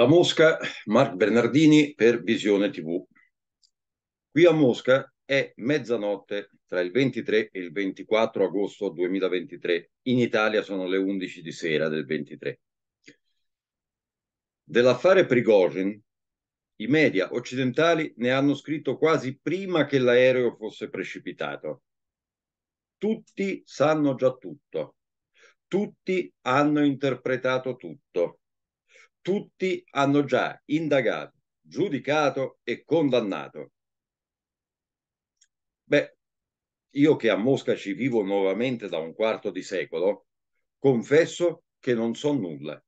Da Mosca, Marc Bernardini per Visione TV. Qui a Mosca è mezzanotte tra il 23 e il 24 agosto 2023. In Italia sono le 11 di sera del 23. Dell'affare Prigozhin, i media occidentali ne hanno scritto quasi prima che l'aereo fosse precipitato. Tutti sanno già tutto. Tutti hanno interpretato tutto tutti hanno già indagato, giudicato e condannato. Beh, io che a Mosca ci vivo nuovamente da un quarto di secolo, confesso che non so nulla.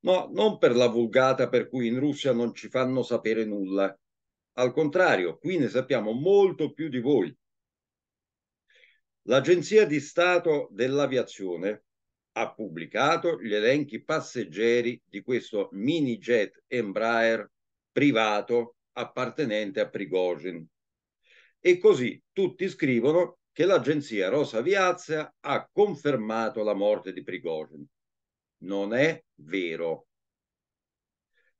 No, non per la vulgata per cui in Russia non ci fanno sapere nulla. Al contrario, qui ne sappiamo molto più di voi. L'Agenzia di Stato dell'Aviazione ha pubblicato gli elenchi passeggeri di questo mini jet Embraer privato appartenente a Prigozhin. E così tutti scrivono che l'agenzia Rosa Viazza ha confermato la morte di Prigozhin. Non è vero.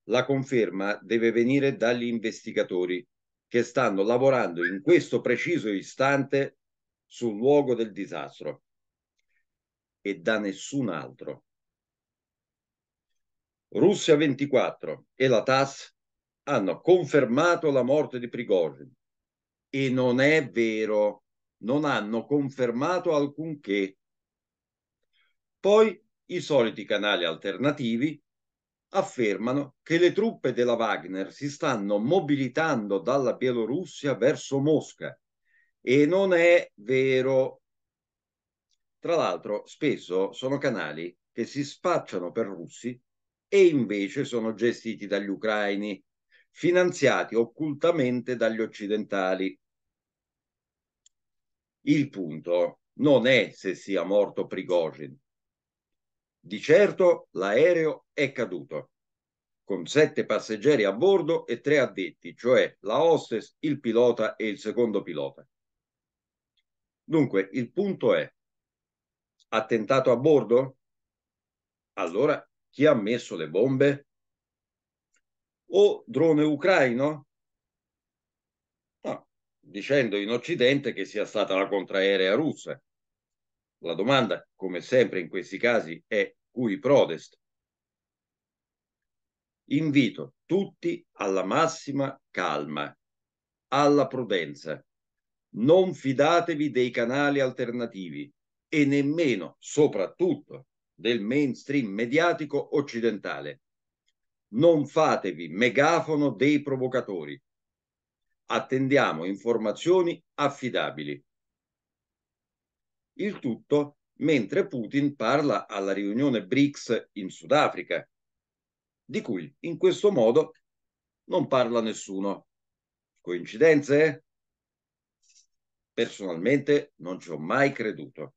La conferma deve venire dagli investigatori che stanno lavorando in questo preciso istante sul luogo del disastro e da nessun altro. Russia 24 e la TAS hanno confermato la morte di Prigozhin e non è vero, non hanno confermato alcunché. Poi i soliti canali alternativi affermano che le truppe della Wagner si stanno mobilitando dalla Bielorussia verso Mosca e non è vero tra l'altro, spesso sono canali che si spacciano per russi e invece sono gestiti dagli ucraini, finanziati occultamente dagli occidentali. Il punto non è se sia morto Prigozhin. Di certo l'aereo è caduto, con sette passeggeri a bordo e tre addetti, cioè la hostess, il pilota e il secondo pilota. Dunque, il punto è, attentato a bordo? Allora chi ha messo le bombe? O drone ucraino? No, dicendo in Occidente che sia stata la contraerea russa. La domanda, come sempre in questi casi, è cui protest. Invito tutti alla massima calma, alla prudenza. Non fidatevi dei canali alternativi, e nemmeno, soprattutto, del mainstream mediatico occidentale. Non fatevi megafono dei provocatori. Attendiamo informazioni affidabili. Il tutto mentre Putin parla alla riunione BRICS in Sudafrica, di cui in questo modo non parla nessuno. Coincidenze? Personalmente non ci ho mai creduto.